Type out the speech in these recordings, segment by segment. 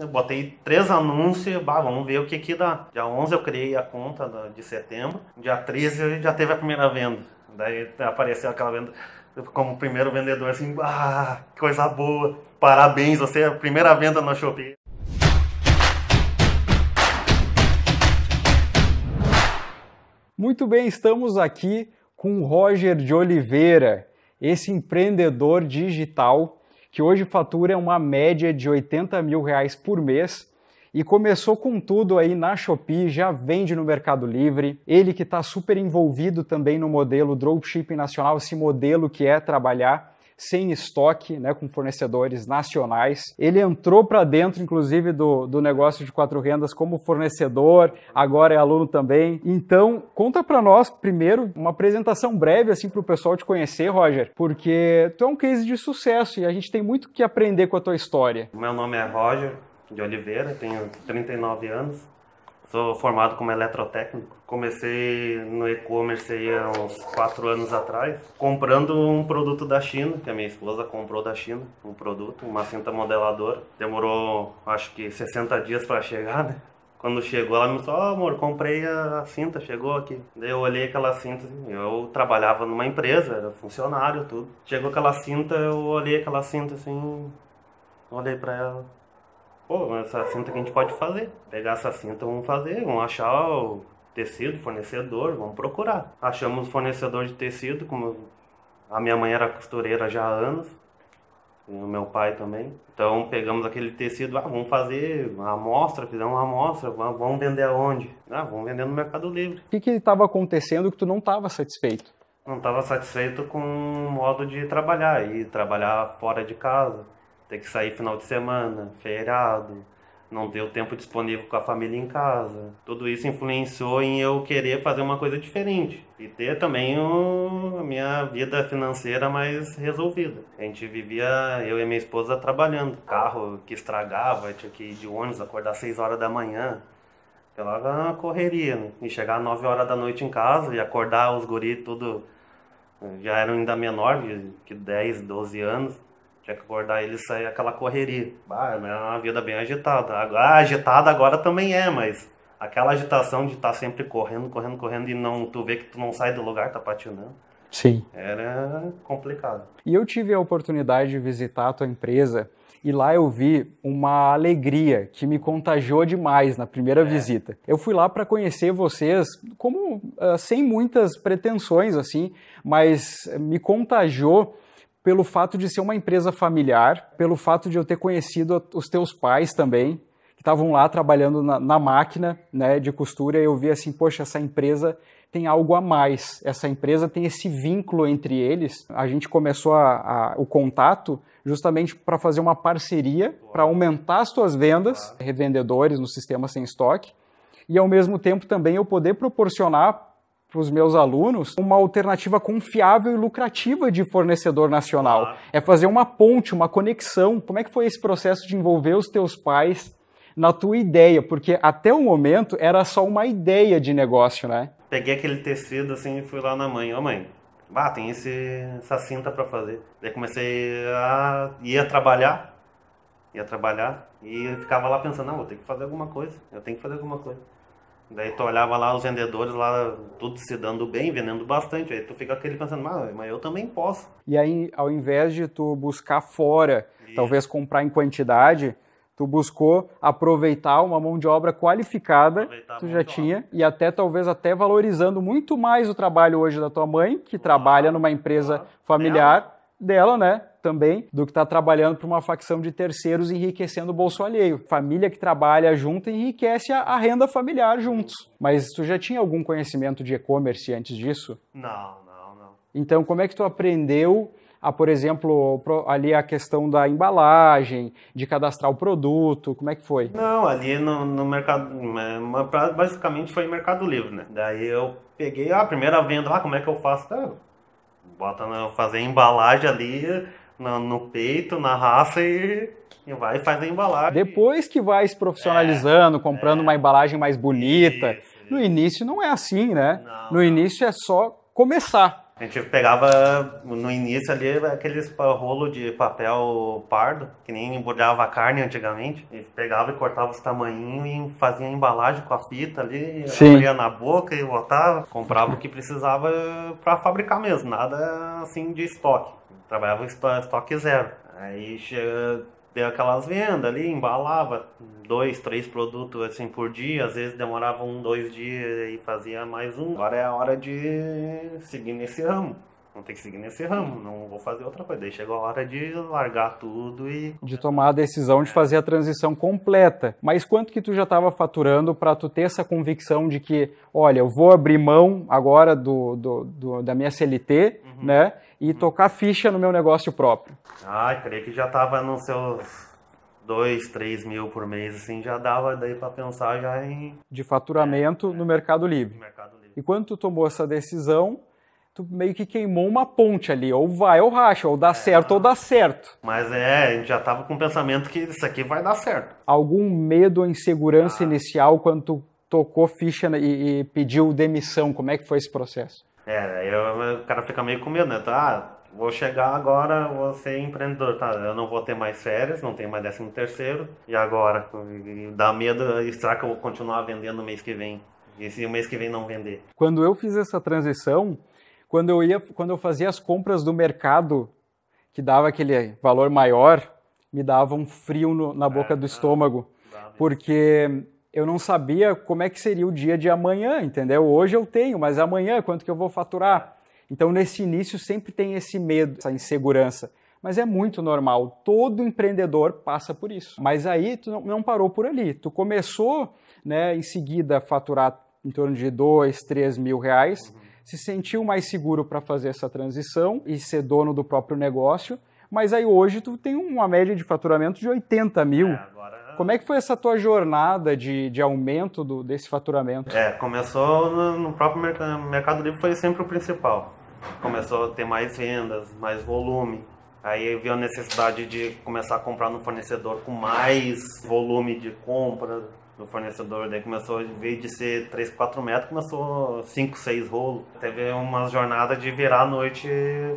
eu botei três anúncios, bah, vamos ver o que que dá. Dia 11 eu criei a conta de setembro, dia 13 já teve a primeira venda. Daí apareceu aquela venda como primeiro vendedor, assim, ah, coisa boa, parabéns, você é a primeira venda no Shopee. Muito bem, estamos aqui com o Roger de Oliveira, esse empreendedor digital que hoje fatura uma média de 80 mil reais por mês e começou com tudo aí na Shopee, já vende no Mercado Livre. Ele que está super envolvido também no modelo dropshipping nacional, esse modelo que é trabalhar sem estoque, né, com fornecedores nacionais. Ele entrou para dentro, inclusive, do, do negócio de quatro rendas como fornecedor, agora é aluno também. Então, conta para nós, primeiro, uma apresentação breve, assim, para o pessoal te conhecer, Roger, porque tu é um case de sucesso e a gente tem muito que aprender com a tua história. Meu nome é Roger de Oliveira, tenho 39 anos. Sou formado como eletrotécnico. Comecei no e-commerce aí há uns quatro anos atrás, comprando um produto da China, que a minha esposa comprou da China, um produto, uma cinta modeladora. Demorou, acho que 60 dias para chegar, né? Quando chegou, ela me falou, oh, amor, comprei a cinta, chegou aqui. Daí eu olhei aquela cinta, eu trabalhava numa empresa, era funcionário, tudo. Chegou aquela cinta, eu olhei aquela cinta assim, olhei para ela, pô, essa cinta que a gente pode fazer. Pegar essa cinta, então vamos fazer, vamos achar o tecido, fornecedor, vamos procurar. Achamos fornecedor de tecido, como a minha mãe era costureira já há anos, e o meu pai também. Então pegamos aquele tecido, ah, vamos fazer uma amostra, fizemos uma amostra, vamos vender aonde? Ah, vamos vender no Mercado Livre. O que que estava acontecendo que tu não estava satisfeito? Não estava satisfeito com o modo de trabalhar e trabalhar fora de casa ter que sair final de semana, feriado, não ter o tempo disponível com a família em casa. Tudo isso influenciou em eu querer fazer uma coisa diferente e ter também o, a minha vida financeira mais resolvida. A gente vivia, eu e minha esposa, trabalhando. Carro que estragava, tinha que ir de ônibus, acordar às 6 horas da manhã. Pela correria, né? E chegar às 9 horas da noite em casa e acordar os guris tudo. Já eram ainda menores de 10, 12 anos que acordar ele sair aquela correria. Ah, é uma vida bem agitada. Ah, agitada agora também é, mas aquela agitação de estar tá sempre correndo, correndo, correndo e não tu vê que tu não sai do lugar, tá patinando. Sim. Era complicado. E eu tive a oportunidade de visitar a tua empresa e lá eu vi uma alegria que me contagiou demais na primeira é. visita. Eu fui lá para conhecer vocês como uh, sem muitas pretensões assim, mas me contagiou pelo fato de ser uma empresa familiar, pelo fato de eu ter conhecido os teus pais também, que estavam lá trabalhando na, na, máquina né, de costura, e eu vi assim, poxa, essa empresa tem algo a mais, essa empresa tem esse vínculo entre eles. A gente começou a, a, o contato justamente para fazer uma parceria, para aumentar as tuas vendas, revendedores no sistema sem estoque, e ao mesmo tempo também eu poder proporcionar para os meus alunos uma alternativa confiável e lucrativa de fornecedor nacional. Ah. É fazer uma ponte, uma conexão. Como é que foi esse processo de envolver os teus pais na tua ideia? Porque até o momento era só uma ideia de negócio, né? Peguei aquele tecido assim e fui lá na mãe. Ó, oh, mãe, ah, tem esse, essa cinta para fazer. Daí comecei a a trabalhar, ia trabalhar e ficava lá pensando, não, ah, vou ter que fazer alguma coisa, eu tenho que fazer alguma coisa. Daí tu olhava lá os vendedores lá, tudo se dando bem, vendendo bastante. Aí tu fica aquele pensando, ah, mas eu também posso. E aí, ao invés de tu buscar fora, Isso. talvez comprar em quantidade, tu buscou aproveitar uma mão de obra qualificada que tu já tinha e até talvez até valorizando muito mais o trabalho hoje da tua mãe que claro, trabalha numa empresa claro, familiar dela, né? Também, do que está trabalhando para uma facção de terceiros enriquecendo o bolso alheio. Família que trabalha junto enriquece a, a renda familiar juntos. Mas tu já tinha algum conhecimento de e-commerce antes disso? Não, não, não. Então, como é que tu aprendeu a, por exemplo, ali a questão da embalagem, de cadastrar o produto, como é que foi? Não, ali no, no mercado, basicamente foi Mercado Livre, né? Daí eu peguei ah, a primeira venda, ah, como é que eu faço? Ah, Bota na, fazer embalagem ali no, no, peito, na raça e, e vai fazer embalagem. Depois que vai se profissionalizando, é, comprando é, uma embalagem mais bonita. Isso, isso. No início não é assim, né? Não, no não. início é só começar. A gente pegava no início ali aqueles rolo de papel pardo, que nem embrulhava a carne antigamente. E pegava e cortava os tamanhinhos e fazia a embalagem com a fita ali, Sim. abria na boca e botava. Comprava o que precisava para fabricar mesmo, nada assim de estoque. Trabalhava estoque zero. Aí deu aquelas vendas ali, embalava dois, três produtos assim por dia, às vezes demorava um, dois dias e fazia mais um. Agora é a hora de seguir nesse ramo. Vou ter que seguir nesse ramo, não vou fazer outra coisa. Daí chegou a hora de largar tudo e. De tomar a decisão de fazer a transição completa. Mas quanto que tu já estava faturando para tu ter essa convicção de que, olha, eu vou abrir mão agora do, do, do da minha CLT Uhum. né? E uhum. tocar ficha no meu negócio próprio. Ah, creio que já tava nos seus dois, três mil por mês, assim, já dava daí para pensar já em... De faturamento é, no é. Mercado Livre. Mercado Livre. E quando tu tomou essa decisão, tu meio que queimou uma ponte ali, ou vai ou racha, ou dá é, certo ou dá certo. Mas é, a gente já tava com o pensamento que isso aqui vai dar certo. Algum medo ou insegurança ah. inicial quando tu tocou ficha e, e pediu demissão, como é que foi esse processo? É, eu, o cara fica meio com medo, né? Tá, ah, vou chegar agora, vou ser empreendedor, tá? Eu não vou ter mais férias, não tenho mais décimo terceiro, e agora? dá medo, será que eu vou continuar vendendo no mês que vem? E se o mês que vem não vender? Quando eu fiz essa transição, quando eu ia, quando eu fazia as compras do mercado, que dava aquele valor maior, me dava um frio no, na boca é, do é. estômago, porque eu não sabia como é que seria o dia de amanhã, entendeu? Hoje eu tenho, mas amanhã quanto que eu vou faturar? Então nesse início sempre tem esse medo, essa insegurança. Mas é muito normal, todo empreendedor passa por isso. Mas aí tu não parou por ali, tu começou né, em seguida a faturar em torno de 2, 3 mil reais, uhum. se sentiu mais seguro para fazer essa transição e ser dono do próprio negócio, mas aí hoje tu tem uma média de faturamento de 80 mil. É, agora como é que foi essa tua jornada de, de aumento do, desse faturamento? É, começou no, no próprio mercado, mercado Livre, foi sempre o principal. Começou a ter mais vendas, mais volume. Aí veio a necessidade de começar a comprar no fornecedor com mais volume de compra, do fornecedor. Daí começou, em vez de ser 3, 4 metros, começou 5, 6 rolos. Teve uma jornada de virar a noite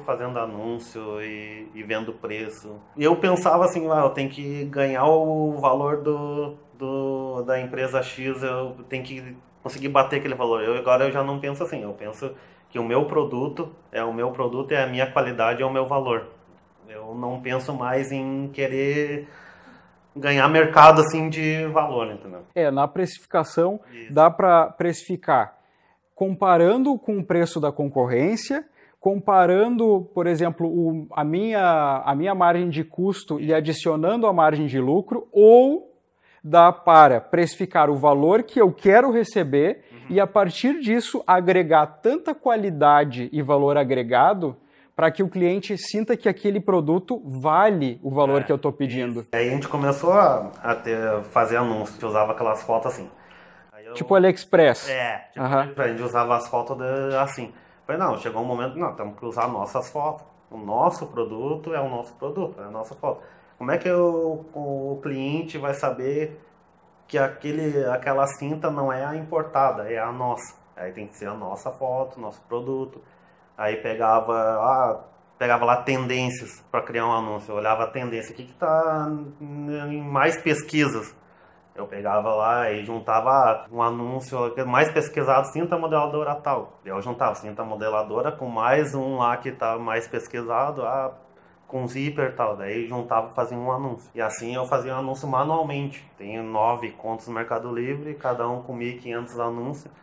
fazendo anúncio e, e vendo preço. E eu pensava assim, ah, eu tenho que ganhar o valor do, do, da empresa X, eu tenho que conseguir bater aquele valor. Eu, agora eu já não penso assim, eu penso que o meu produto é o meu produto, é a minha qualidade, é o meu valor. Eu não penso mais em querer ganhar mercado assim de valor, entendeu? É, na precificação Isso. dá para precificar comparando com o preço da concorrência, comparando, por exemplo, o, a, minha, a minha margem de custo e adicionando a margem de lucro, ou dá para precificar o valor que eu quero receber uhum. e a partir disso agregar tanta qualidade e valor agregado para que o cliente sinta que aquele produto vale o valor é, que eu estou pedindo. Aí a gente começou a, a ter, fazer anúncios, que usava aquelas fotos assim. Eu, tipo AliExpress. É, tipo, uhum. a gente usava as fotos de, assim. Falei, não, chegou um momento, não, temos que usar nossas fotos. O nosso produto é o nosso produto, é a nossa foto. Como é que eu, o cliente vai saber que aquele, aquela cinta não é a importada, é a nossa? Aí tem que ser a nossa foto, nosso produto. Aí pegava, ah, pegava lá tendências para criar um anúncio. Eu olhava a tendência, o que está em mais pesquisas. Eu pegava lá e juntava ah, um anúncio é mais pesquisado, cinta modeladora tal. Eu juntava cinta modeladora com mais um lá que estava tá mais pesquisado, ah, com zíper e tal. Daí juntava e fazia um anúncio. E assim eu fazia um anúncio manualmente. Tenho nove contos no Mercado Livre, cada um com 1.500 anúncios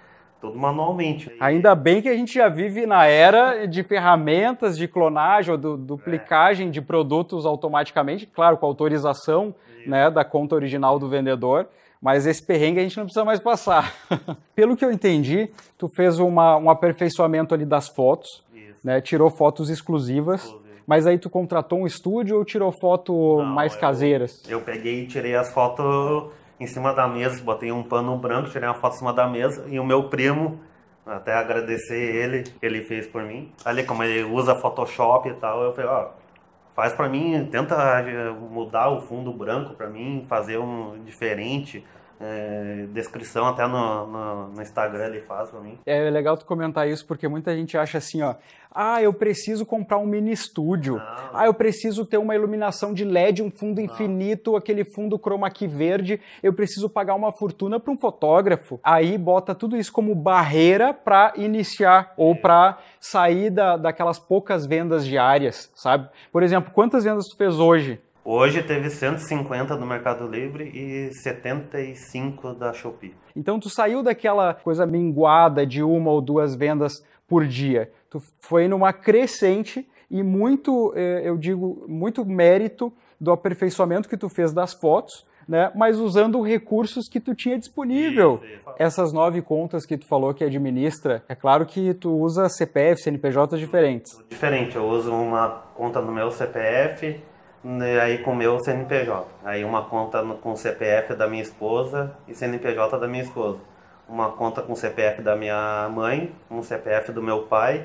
todo manualmente. Ainda bem que a gente já vive na era de ferramentas de clonagem ou duplicagem é. de produtos automaticamente, claro, com autorização né, da conta original do vendedor. Mas esse perrengue a gente não precisa mais passar. Pelo que eu entendi, tu fez uma, um aperfeiçoamento ali das fotos, né, tirou fotos exclusivas. Exclusive. Mas aí tu contratou um estúdio ou tirou foto não, mais eu, caseiras? Eu peguei e tirei as fotos em cima da mesa, botei um pano branco, tirei uma foto em cima da mesa e o meu primo, até agradecer ele, ele fez por mim. Ali como ele usa Photoshop e tal, eu falei, ó, faz para mim, tenta eh, mudar o fundo branco para mim, fazer um diferente é, descrição até no, no, no, Instagram ele faz pra mim. É legal tu comentar isso porque muita gente acha assim, ó. Ah, eu preciso comprar um mini estúdio. Ah, eu preciso ter uma iluminação de LED, um fundo infinito, Não. aquele fundo chroma key verde. Eu preciso pagar uma fortuna para um fotógrafo. Aí bota tudo isso como barreira para iniciar é. ou para sair da, daquelas poucas vendas diárias, sabe? Por exemplo, quantas vendas tu fez hoje? Hoje teve 150 do Mercado Livre e 75 da Shopee. Então tu saiu daquela coisa minguada de uma ou duas vendas por dia. Tu foi numa crescente e muito, eh, eu digo, muito mérito do aperfeiçoamento que tu fez das fotos, né? Mas usando recursos que tu tinha disponível. Isso, isso. Essas nove contas que tu falou que administra, é claro que tu usa CPF, CNPJ diferentes. Diferente, eu uso uma conta no meu CPF, né, aí com o meu CNPJ. Aí uma conta com CPF da minha esposa e CNPJ da minha esposa. Uma conta com CPF da minha mãe, um CPF do meu pai,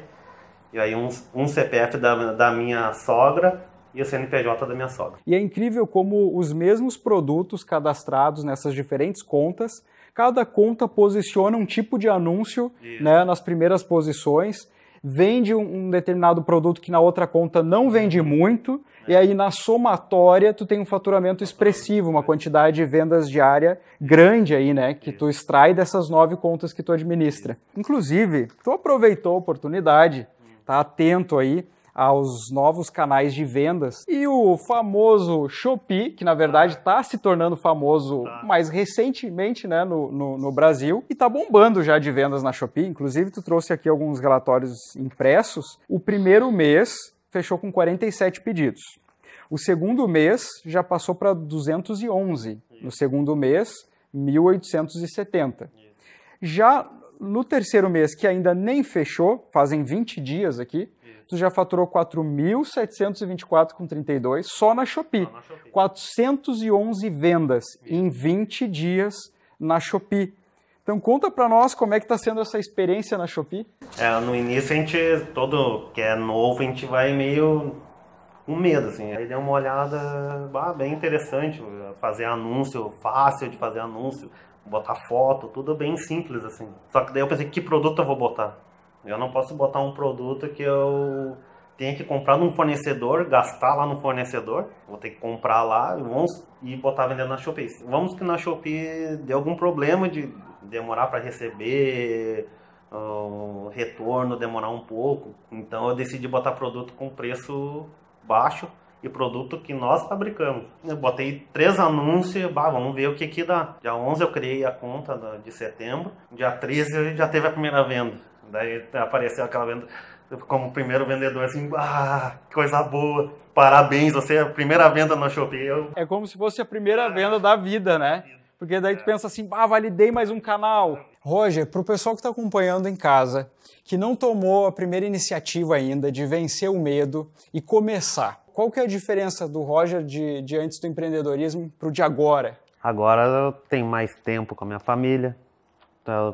e aí um, um CPF da, da minha sogra e o CNPJ da minha sogra. E é incrível como os mesmos produtos cadastrados nessas diferentes contas, cada conta posiciona um tipo de anúncio né, nas primeiras posições, vende um determinado produto que na outra conta não vende muito e aí, na somatória, tu tem um faturamento expressivo, uma quantidade de vendas diária grande aí, né? Que tu extrai dessas nove contas que tu administra. Inclusive, tu aproveitou a oportunidade, tá atento aí aos novos canais de vendas. E o famoso Shopee, que na verdade está ah. se tornando famoso tá. mais recentemente né, no, no, no Brasil, e está bombando já de vendas na Shopee. Inclusive, tu trouxe aqui alguns relatórios impressos. O primeiro mês fechou com 47 pedidos. O segundo mês já passou para 211. No segundo mês, 1870. Já no terceiro mês, que ainda nem fechou, fazem 20 dias aqui, tu já faturou 4.724,32 só na Shopee. Só na Shopee. 411 vendas em 20 dias na Shopee. Então conta para nós como é que está sendo essa experiência na Shopee. É, no início a gente, todo que é novo, a gente vai meio com medo, assim. Aí deu uma olhada ah, bem interessante, fazer anúncio, fácil de fazer anúncio, botar foto, tudo bem simples, assim. Só que daí eu pensei, que produto eu vou botar? Eu não posso botar um produto que eu tenha que comprar num fornecedor, gastar lá no fornecedor, vou ter que comprar lá e, vamos, e botar vendendo na Shopee. Vamos que na Shopee deu algum problema de demorar para receber o retorno, demorar um pouco. Então eu decidi botar produto com preço baixo e produto que nós fabricamos. Eu botei três anúncios, bah, vamos ver o que que dá. Dia 11 eu criei a conta de setembro, dia 13 já teve a primeira venda. Daí apareceu aquela venda como primeiro vendedor, assim, ah, coisa boa, parabéns, você é a primeira venda no Shopee. Eu... É como se fosse a primeira venda da vida, né? Porque daí tu é. pensa assim, ah, validei mais um canal. Roger, para o pessoal que está acompanhando em casa, que não tomou a primeira iniciativa ainda de vencer o medo e começar, qual que é a diferença do Roger de, de antes do empreendedorismo para o de agora? Agora eu tenho mais tempo com a minha família,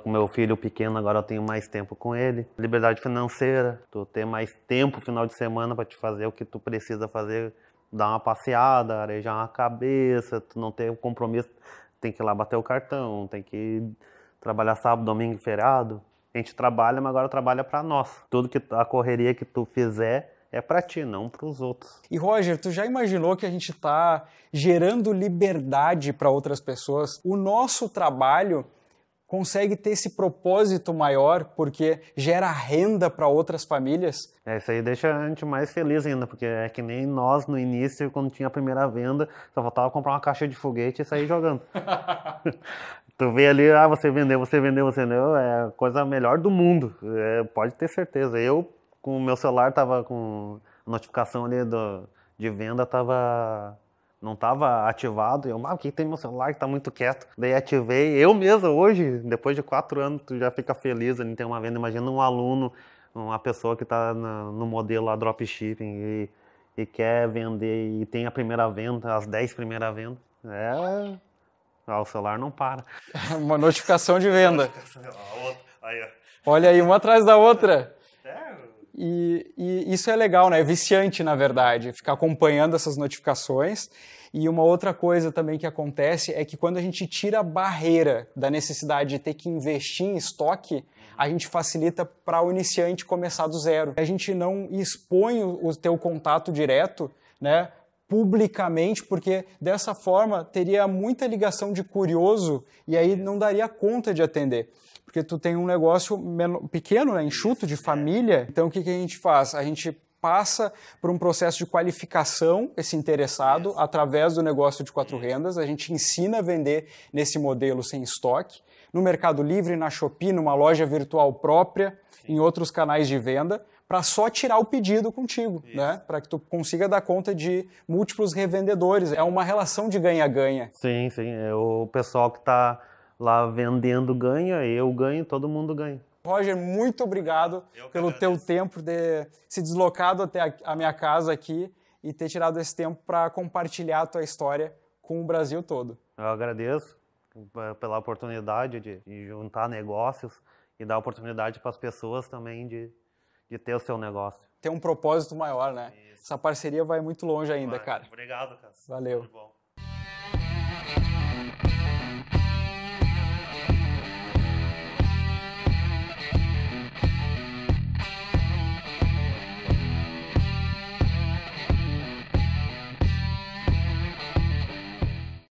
com meu filho pequeno, agora eu tenho mais tempo com ele. Liberdade financeira, tu ter mais tempo final de semana para te fazer o que tu precisa fazer, dar uma passeada, arejar uma cabeça, tu não ter o compromisso tem que ir lá bater o cartão, tem que trabalhar sábado, domingo, feriado. A gente trabalha, mas agora trabalha para nós. Tudo que a correria que tu fizer é para ti, não para os outros. E Roger, tu já imaginou que a gente está gerando liberdade para outras pessoas? O nosso trabalho consegue ter esse propósito maior porque gera renda para outras famílias. É, isso aí deixa a gente mais feliz ainda, porque é que nem nós no início, quando tinha a primeira venda, só faltava comprar uma caixa de foguete e sair jogando. tu vê ali, ah, você vendeu, você vendeu, você vendeu, é a coisa melhor do mundo, é, pode ter certeza. Eu, com o meu celular, tava com a notificação ali do, de venda, tava não estava ativado. E eu, ah, o que tem meu celular que tá muito quieto? Daí ativei. Eu mesmo hoje, depois de quatro anos, tu já fica feliz ali ter uma venda. Imagina um aluno, uma pessoa que está no modelo lá dropshipping e, e quer vender e tem a primeira venda, as dez primeiras vendas. É. Ah, o celular não para. uma notificação de venda. Olha aí, uma atrás da outra. E, e, isso é legal, né? É viciante, na verdade, ficar acompanhando essas notificações. E uma outra coisa também que acontece é que quando a gente tira a barreira da necessidade de ter que investir em estoque, a gente facilita para o iniciante começar do zero. A gente não expõe o teu contato direto, né? publicamente, porque dessa forma teria muita ligação de curioso e aí não daria conta de atender porque tu tem um negócio pequeno, né, enxuto de é. família. Então o que, que a gente faz? A gente passa por um processo de qualificação esse interessado através do negócio de quatro rendas. A gente ensina a vender nesse modelo sem estoque, no Mercado Livre, na Shopee, numa loja virtual própria, Sim. em outros canais de venda, para só tirar o pedido contigo, Isso. né? Para que tu consiga dar conta de múltiplos revendedores. É uma relação de ganha-ganha. Sim, sim. É o pessoal que está lá vendendo ganha, eu ganho, todo mundo ganha. Roger, muito obrigado pelo teu tempo de se deslocado até a minha casa aqui e ter tirado esse tempo para compartilhar a tua história com o Brasil todo. Eu agradeço eh, pela oportunidade de, de juntar negócios e dar oportunidade para as pessoas também de, de ter o seu negócio. Ter um propósito maior, né? Isso. Essa parceria vai muito longe ainda, vai. cara. Obrigado, cara. Valeu.